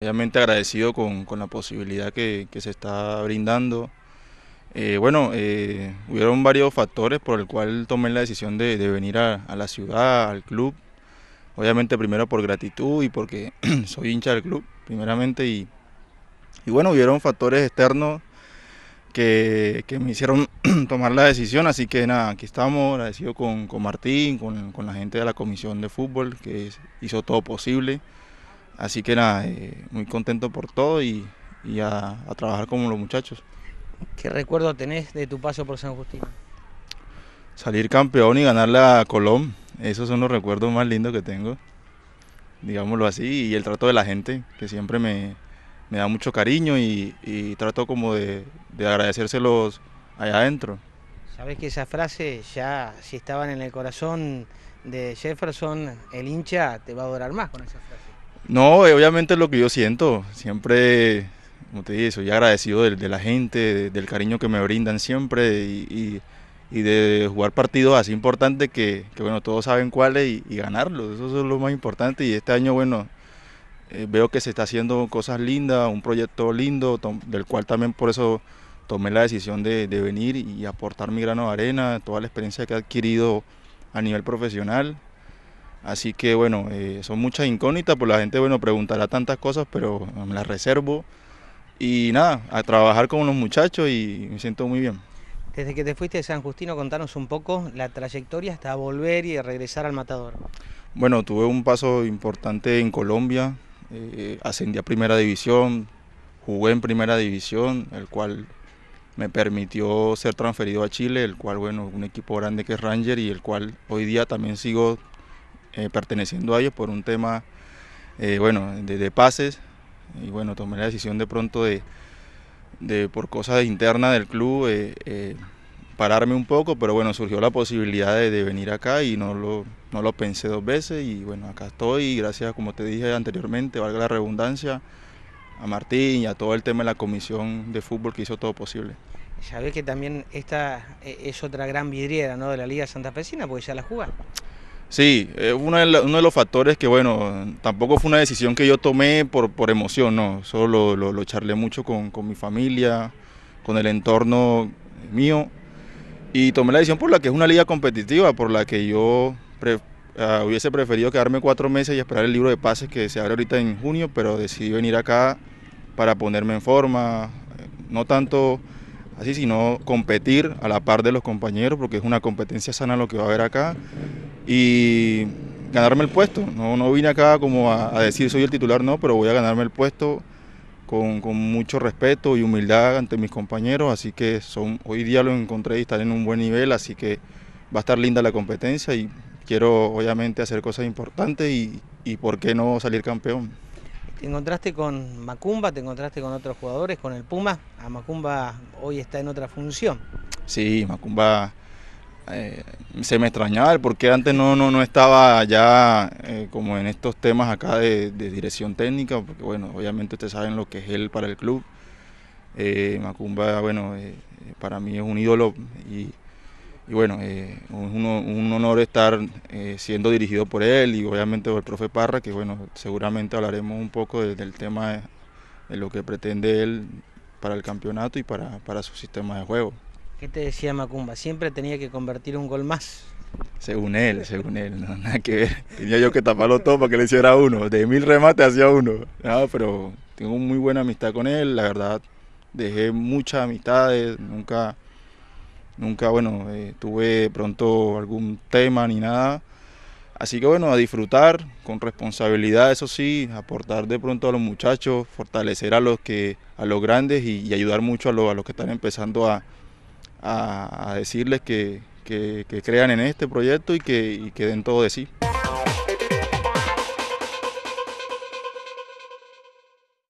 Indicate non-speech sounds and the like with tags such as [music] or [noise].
Obviamente agradecido con, la posibilidad que, se está brindando. Eh, bueno, eh, hubieron varios factores por el cual tomé la decisión de, venir a, la ciudad, al club. Obviamente primero por gratitud y porque [clears throat] soy hincha del club, primeramente. Y, y bueno, hubieron factores externos que, me hicieron [clears throat] tomar la decisión. Así que nada, aquí estamos, agradecido con, con Martín, con, con la gente de la Comisión de Fútbol, que hizo todo posible. Así que nada, eh, muy contento por todo y, a, trabajar como los muchachos. ¿Qué recuerdo tenés de tu paso por San Justino? Salir campeón y ganarle a Colón, esos son los recuerdos más lindos que tengo, digámoslo así, y el trato de la gente, que siempre me, da mucho cariño y, trato como de, de agradecérselos allá adentro. Sabes que esa frase ya, si estaban en el corazón de Jefferson, el hincha te va a adorar más con esa frase. No, eh, obviamente es lo que yo siento. Siempre, como te dije, soy agradecido de, la gente, del cariño que me brindan siempre y, de jugar partidos así importantes que, bueno, todos saben cuáles y, ganarlos. Eso es lo más importante. Y este año, bueno, eh, veo que se está haciendo cosas lindas, un proyecto lindo, del cual también por eso tomé la decisión de, de venir y aportar mi grano de arena, toda la experiencia que he adquirido a nivel profesional Así que bueno, eh, son muchas incógnitas, pues la gente bueno preguntará tantas cosas, pero me las reservo. Y nada, a trabajar con los muchachos y me siento muy bien. Desde que te fuiste de San Justino, contanos un poco la trayectoria hasta volver y regresar al Matador. Bueno, tuve un paso importante en Colombia, eh, ascendí a Primera División, jugué en Primera División, el cual me permitió ser transferido a Chile, el cual, bueno, un equipo grande que es Ranger y el cual hoy día también sigo eh, perteneciendo a ellos por un tema, eh, bueno, de, pases. Y bueno, tomé la decisión de pronto de, de por cosas internas del club, eh, pararme un poco, pero bueno, surgió la posibilidad de, venir acá y no lo, no lo pensé dos veces. Y bueno, acá estoy, y gracias, como te dije anteriormente, valga la redundancia, a Martín y a todo el tema de la comisión de fútbol que hizo todo posible. Sabes que también esta es otra gran vidriera ¿no? de la Liga Santa Pesina, porque ya la jugaron. Sí, es eh, uno de, los factores que, bueno, tampoco fue una decisión que yo tomé por, emoción, no, solo lo, charlé mucho con, mi familia, con el entorno mío y tomé la decisión por la que es una liga competitiva, por la que yo ah, hubiese preferido quedarme cuatro meses y esperar el libro de pases que se abre ahorita en junio, pero decidí venir acá para ponerme en forma, no tanto así, sino competir a la par de los compañeros, porque es una competencia sana lo que va a haber acá, y ganarme el puesto. No, no vine acá como a, decir soy el titular, no, pero voy a ganarme el puesto con, mucho respeto y humildad ante mis compañeros, así que son, hoy día lo encontré y están en un buen nivel, así que va a estar linda la competencia y quiero obviamente hacer cosas importantes y por qué no salir campeón. ¿Te encontraste con Macumba? ¿Te encontraste con otros jugadores? ¿Con el Puma? A Macumba hoy está en otra función. Sí, Macumba eh, se me extrañaba porque antes no, no, no estaba ya eh, como en estos temas acá de, dirección técnica, porque bueno, obviamente ustedes saben lo que es él para el club. Eh, Macumba, bueno, para mí es un ídolo y y bueno, eh, es un, honor estar eh, siendo dirigido por él y obviamente por el profe Parra, que bueno, seguramente hablaremos un poco del tema de, lo que pretende él para el campeonato y para, para, su sistema de juego. ¿Qué te decía Macumba? Siempre tenía que convertir un gol más. Según él, según él, no, nada que ver. Tenía yo que taparlo todo para que le hiciera uno. De mil remates hacía uno. No, pero tengo muy buena amistad con él, la verdad. Dejé muchas amistades, nunca Nunca, bueno, eh, tuve pronto algún tema ni nada. Así que bueno, a disfrutar con responsabilidad, eso sí, aportar de pronto a los muchachos, fortalecer a los que, a los grandes y, ayudar mucho a, los, a los que están empezando a, decirles que, crean en este proyecto y que, y que den todo de sí.